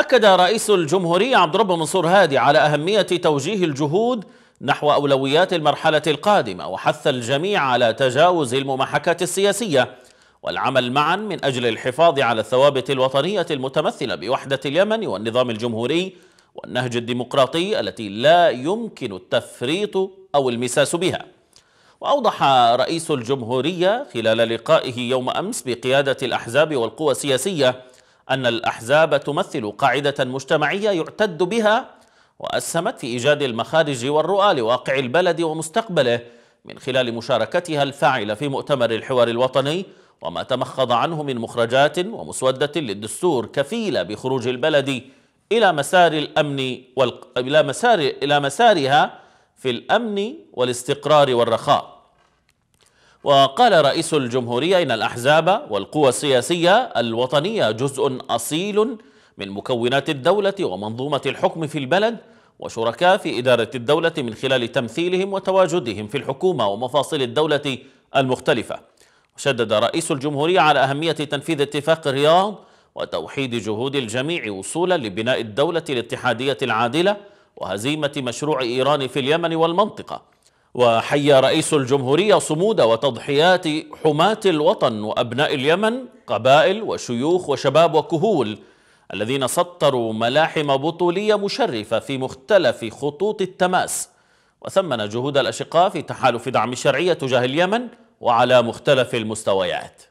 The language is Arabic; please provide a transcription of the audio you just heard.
أكد رئيس الجمهورية عبد الرب منصور هادي على أهمية توجيه الجهود نحو أولويات المرحلة القادمة وحث الجميع على تجاوز الممحكات السياسية والعمل معا من أجل الحفاظ على الثوابت الوطنية المتمثلة بوحدة اليمن والنظام الجمهوري والنهج الديمقراطي التي لا يمكن التفريط أو المساس بها وأوضح رئيس الجمهورية خلال لقائه يوم أمس بقيادة الأحزاب والقوى السياسية أن الأحزاب تمثل قاعدة مجتمعية يعتد بها وأسهمت في إيجاد المخارج والرؤى لواقع البلد ومستقبله من خلال مشاركتها الفاعلة في مؤتمر الحوار الوطني وما تمخض عنه من مخرجات ومسودة للدستور كفيلة بخروج البلد إلى مسار الأمن والق... إلى مسار إلى مسارها في الأمن والاستقرار والرخاء وقال رئيس الجمهورية إن الأحزاب والقوى السياسية الوطنية جزء أصيل من مكونات الدولة ومنظومة الحكم في البلد وشركاء في إدارة الدولة من خلال تمثيلهم وتواجدهم في الحكومة ومفاصل الدولة المختلفة وشدد رئيس الجمهورية على أهمية تنفيذ اتفاق الرياض وتوحيد جهود الجميع وصولا لبناء الدولة الاتحادية العادلة وهزيمة مشروع إيران في اليمن والمنطقة وحيى رئيس الجمهورية صمود وتضحيات حماة الوطن وأبناء اليمن قبائل وشيوخ وشباب وكهول الذين سطروا ملاحم بطولية مشرفة في مختلف خطوط التماس وثمن جهود الأشقاء في تحالف دعم الشرعية تجاه اليمن وعلى مختلف المستويات